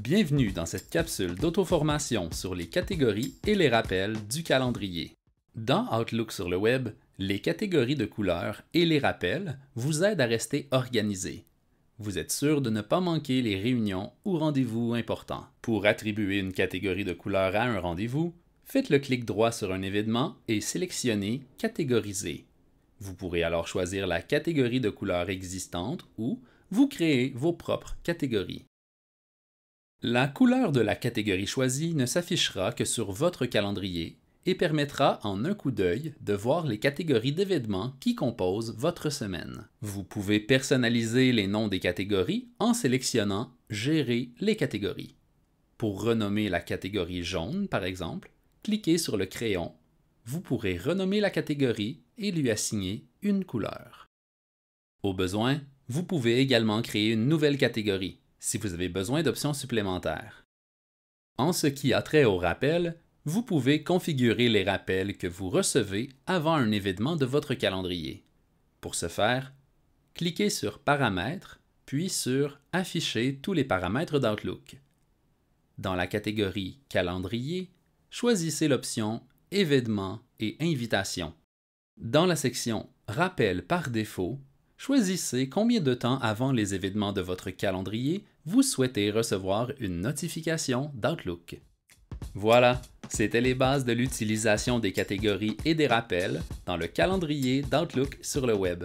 Bienvenue dans cette capsule d'auto-formation sur les catégories et les rappels du calendrier. Dans Outlook sur le web, les catégories de couleurs et les rappels vous aident à rester organisé. Vous êtes sûr de ne pas manquer les réunions ou rendez-vous importants. Pour attribuer une catégorie de couleurs à un rendez-vous, faites le clic droit sur un événement et sélectionnez Catégoriser. Vous pourrez alors choisir la catégorie de couleurs existante ou vous créez vos propres catégories. La couleur de la catégorie choisie ne s'affichera que sur votre calendrier et permettra en un coup d'œil de voir les catégories d'événements qui composent votre semaine. Vous pouvez personnaliser les noms des catégories en sélectionnant Gérer les catégories. Pour renommer la catégorie jaune, par exemple, cliquez sur le crayon. Vous pourrez renommer la catégorie et lui assigner une couleur. Au besoin, vous pouvez également créer une nouvelle catégorie si vous avez besoin d'options supplémentaires. En ce qui a trait aux rappels, vous pouvez configurer les rappels que vous recevez avant un événement de votre calendrier. Pour ce faire, cliquez sur Paramètres, puis sur Afficher tous les paramètres d'Outlook. Dans la catégorie Calendrier, choisissez l'option Événements et invitations. Dans la section Rappel par défaut, choisissez combien de temps avant les événements de votre calendrier vous souhaitez recevoir une notification d'Outlook. Voilà, c'était les bases de l'utilisation des catégories et des rappels dans le calendrier d'Outlook sur le web.